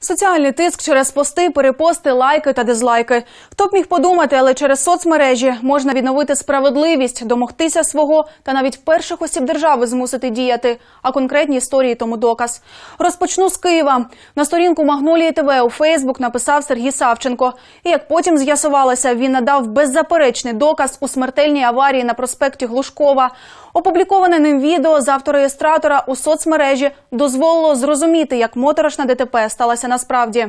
Соціальний тиск через пости, перепости, лайки та дизлайки. Хто б міг подумати, але через соцмережі можна відновити справедливість, домогтися свого та навіть перших осіб держави змусити діяти. А конкретні історії тому доказ. Розпочну з Києва. На сторінку Магнолії ТВ у Фейсбук написав Сергій Савченко. І як потім з'ясувалося, він надав беззаперечний доказ у смертельній аварії на проспекті Глушкова. Опубліковане ним відео з автореєстратора у соцмережі дозволило зрозуміти, як моторошна ДТП сталася сталося насправді.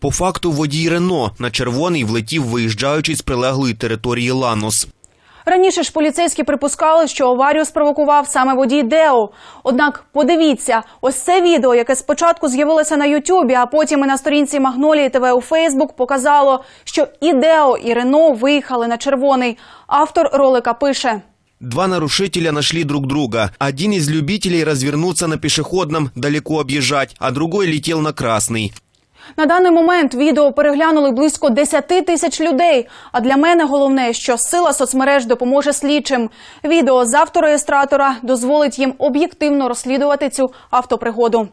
По факту водій Рено на червоний влетів, виїжджаючи з прилеглої території Ланос. Раніше ж поліцейські припускали, що аварію спровокував саме водій Део. Однак подивіться, ось це відео, яке спочатку з'явилося на Ютубі, а потім і на сторінці Магнолії ТВ у Фейсбук, показало, що і Део, і Рено виїхали на червоний. Автор ролика пише. Два нарушителя нашли друг друга. Один из любителей развернуться на пешеходном, далеко объезжать, а другой летел на красный. На даний момент відео переглянули близько 10 тисяч людей. А для мене головне, що сила соцмереж допоможе слідчим. Відео з автореєстратора дозволить їм об'єктивно розслідувати цю автопригоду.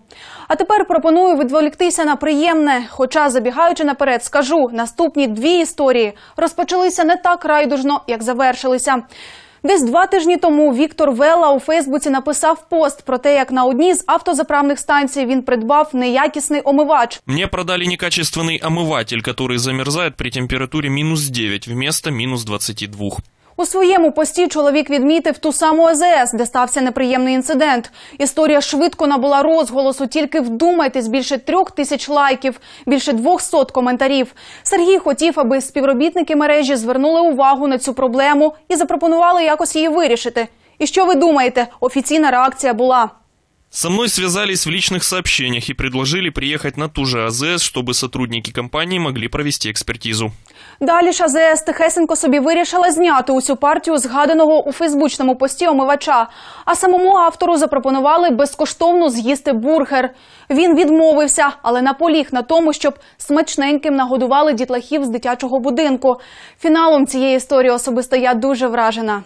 А тепер пропоную відволіктися на приємне. Хоча, забігаючи наперед, скажу наступні дві історії розпочалися не так райдужно, як завершилися. Десь два тижні тому Віктор Вела у Фейсбуці написав пост про те, як на одній з автозаправних станцій він придбав неякісний омивач. Мені продали некачественний омиватель, який замерзає при температурі мінус 9 вместо мінус 22. У своєму пості чоловік відмітив ту саму АЗС, де стався неприємний інцидент. Історія швидко набула розголосу. Тільки вдумайтесь більше трьох тисяч лайків, більше двохсот коментарів. Сергій хотів, аби співробітники мережі звернули увагу на цю проблему і запропонували якось її вирішити. І що ви думаєте? Офіційна реакція була. Со мной связались в личных сообщениях и предложили приехать на ту же АЗС, чтобы сотрудники компанії могли провести експертизу. Далі ж АЗС Тихесенко собі вирішила зняти усю партію згаданого у Фейсбучному пості омивача. А самому автору запропонували безкоштовно з'їсти бургер. Він відмовився, але наполіг на тому, щоб смачненьким нагодували дітлахів з дитячого будинку. Фіналом цієї історії особисто я дуже вражена.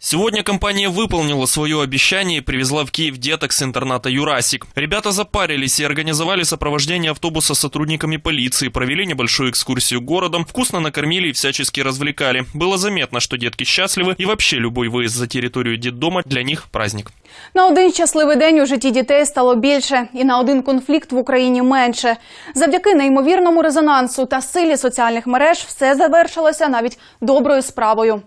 Сегодня компания выполнила свое обещание и привезла в Киев деток с интерната «Юрасик». Ребята запарились и организовали сопровождение автобуса с сотрудниками полиции, провели небольшую экскурсию городом, вкусно накормили и всячески развлекали. Было заметно, что детки счастливы и вообще любой выезд за территорию дитдома для них праздник. На один счастливый день у житті дітей стало больше и на один конфликт в Україні менше. Завдяки неймовірному резонансу та силі социальных мереж все завершилося навіть доброю справою.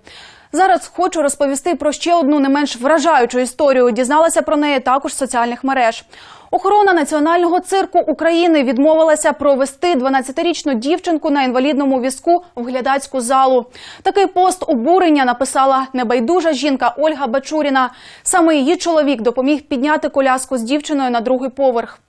Зараз хочу розповісти про ще одну не менш вражаючу історію. Дізналася про неї також з соціальних мереж. Охорона національного цирку України відмовилася провести 12-річну дівчинку на інвалідному візку в глядацьку залу. Такий пост обурення написала небайдужа жінка Ольга Бачуріна. Саме її чоловік допоміг підняти коляску з дівчиною на другий поверх.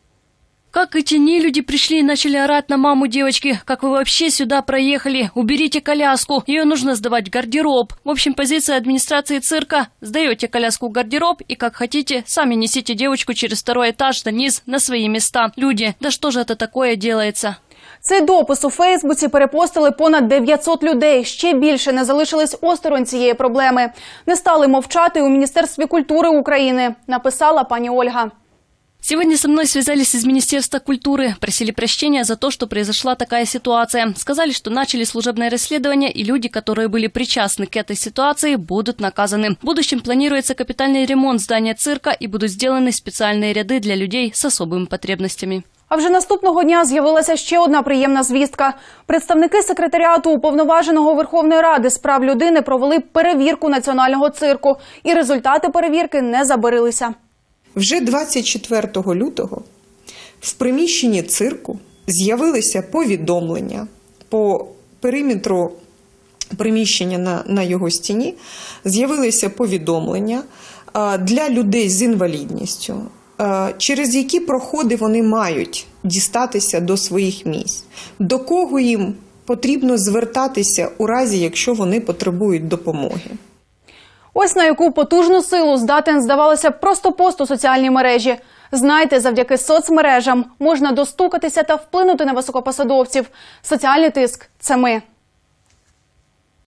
Как эти нелюди пришли и начали орать на маму девочки. Как вы вообще сюда проехали? Уберите коляску. Ее нужно сдавать в гардероб. В общем, позиция администрации цирка. Сдаете коляску в гардероб и, как хотите, сами несите девочку через второй этаж до низ на свои места. Люди, да что же это такое делается? Цей допис у Фейсбуці перепостили понад 900 людей. Ще більше не залишились осторонь цієї проблеми. Не стали мовчати у міністерстві культури України. Написала пані Ольга. Сегодня со мной связались из Министерства культуры, просили прощения за то, что произошла такая ситуация. Сказали, что начали служебное расследование, и люди, которые были причастны к этой ситуации, будут наказаны. В будущем планируется капитальный ремонт здания цирка и будут сделаны специальные ряды для людей с особыми потребностями. А вже наступного дня з'явилася ще одна приємна звістка. Представники секретаріату уповноваженого Верховної Ради з прав людини провели перевірку національного цирку, і результати перевірки не забарилися. Вже 24 лютого в приміщенні цирку з'явилися повідомлення по периметру приміщення на, на його стіні, з'явилися повідомлення для людей з інвалідністю. Через які проходи вони мають дістатися до своїх місць, до кого їм потрібно звертатися у разі, якщо вони потребують допомоги. Ось на яку потужну силу здатен здавалося просто пост у соціальній мережі. Знайте, завдяки соцмережам можна достукатися та вплинути на високопосадовців. Соціальний тиск це ми.